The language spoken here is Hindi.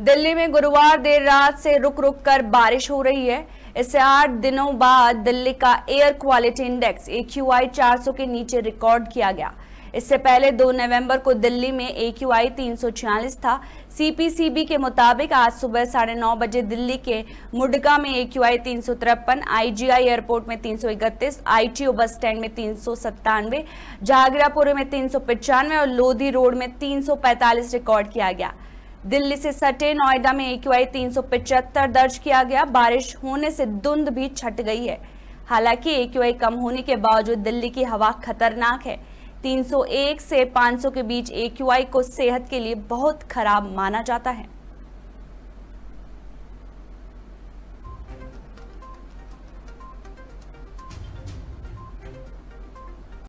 दिल्ली में गुरुवार देर रात से रुक रुक कर बारिश हो रही है इससे आठ दिनों बाद दिल्ली का air quality index A Q I चार सौ के नीचे रिकॉर्ड किया गया इससे पहले 2 नवंबर को दिल्ली में ए क्यू आई तीन था सीपीसीबी के मुताबिक आज सुबह साढ़े नौ बजे दिल्ली के मुडका में ए क्यू आई तीन सौ तिरपन आई एयरपोर्ट में तीन सौ इकतीस आईटीओ बस स्टैंड में तीन सौ सत्तानवे जागरापुर में तीन सौ पिचानवे और लोधी रोड में तीन सौ पैंतालीस रिकॉर्ड किया गया दिल्ली से सटे नोएडा में एक्यूआई तीन दर्ज किया गया बारिश होने से धुंध भी छट गई है हालांकि एक्यूआई कम होने के बावजूद दिल्ली की हवा खतरनाक है 301 से 500 के बीच एक्यूआई को सेहत के लिए बहुत खराब माना जाता है